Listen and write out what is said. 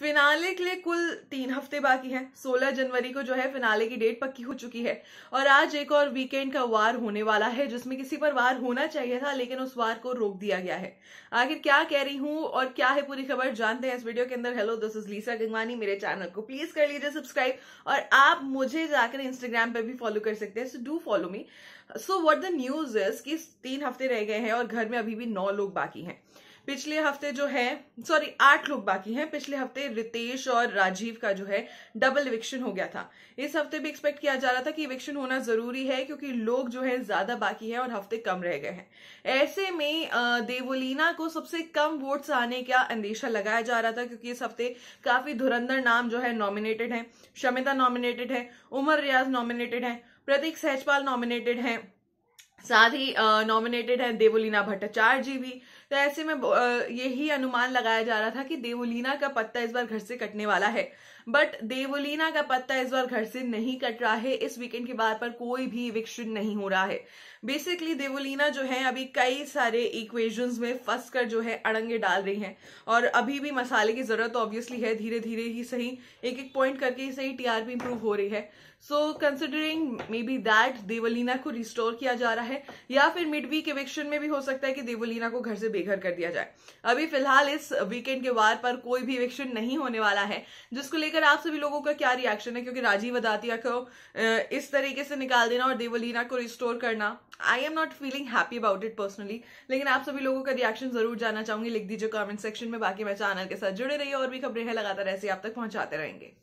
finale के लिए कुल तीन हफ्ते बाकी हैं 16 जनवरी को जो है फिनाले की डेट पक्की हो चुकी है और आज एक और वीकेंड का वार होने वाला है जिसमें किसी पर वार होना चाहिए था लेकिन उस वार को रोक दिया गया है आखिर क्या कह रही हूं और क्या है पूरी खबर जानते हैं इस वीडियो के अंदर hello this is Lisa Gangwani मेरे चैनल को प्लीज कर लीजिए सब्सक्राइब और आप मुझे जाकर इंस्टाग्राम पर भी फॉलो कर सकते हैं so do follow me so what the news is कि तीन हफ्ते रह गए हैं और घर में अभी भी नौ लोग बाकी हैं पिछले हफ्ते जो है सॉरी आठ लोग बाकी हैं पिछले हफ्ते रितेश और राजीव का जो है डबल इविक्शन हो गया था इस हफ्ते भी एक्सपेक्ट किया जा रहा था कि इविक्शन होना जरूरी है क्योंकि लोग जो है ज्यादा बाकी हैं और हफ्ते कम रह गए हैं ऐसे में देवोलीना को सबसे कम वोट्स आने का अंदेशा लगाया जा रहा था क्योंकि इस हफ्ते काफी धुरंधर नाम जो है नॉमिनेटेड है शमिता नॉमिनेटेड है उमर रियाज नॉमिनेटेड है प्रतीक सहजपाल नॉमिनेटेड है साथ ही नॉमिनेटेड है देवोलीना भट्टाचार्य जी भी तो ऐसे में यही अनुमान लगाया जा रहा था कि देवोलीना का पत्ता इस बार घर से कटने वाला है बट देवोलीना का पत्ता इस बार घर से नहीं कट रहा है इस वीकेंड के बाद पर कोई भी इविक्शन नहीं हो रहा है बेसिकली देवोलीना जो है अभी कई सारे इक्वेशंस में फंस कर जो है अड़ंगे डाल रही हैं और अभी भी मसाले की जरूरत ऑब्वियसली है धीरे धीरे ही सही एक एक पॉइंट करके ही सही टीआरपी इंप्रूव हो रही है so considering may be that Devoleena को रिस्टोर किया जा रहा है या फिर मिड वीक इविक्शन में भी हो सकता है कि देवोलीना को घर से बेघर कर दिया जाए अभी फिलहाल इस वीकेंड के वार पर कोई भी इवेक्शन नहीं होने वाला है जिसको लेकर आप सभी लोगों का क्या रिएक्शन है क्योंकि राजीव अदातिया को इस तरीके से निकाल देना और देवलीना को रिस्टोर करना I am not feeling happy about it personally लेकिन आप सभी लोगों का रिएक्शन जरूर जानना चाहूंगी लिख दीजिए कॉमेंट सेक्शन में बाकी मैं चैनल के साथ जुड़े रहिए और भी खबरें हैं लगातार ऐसे आप तक पहुंचाते रहेंगे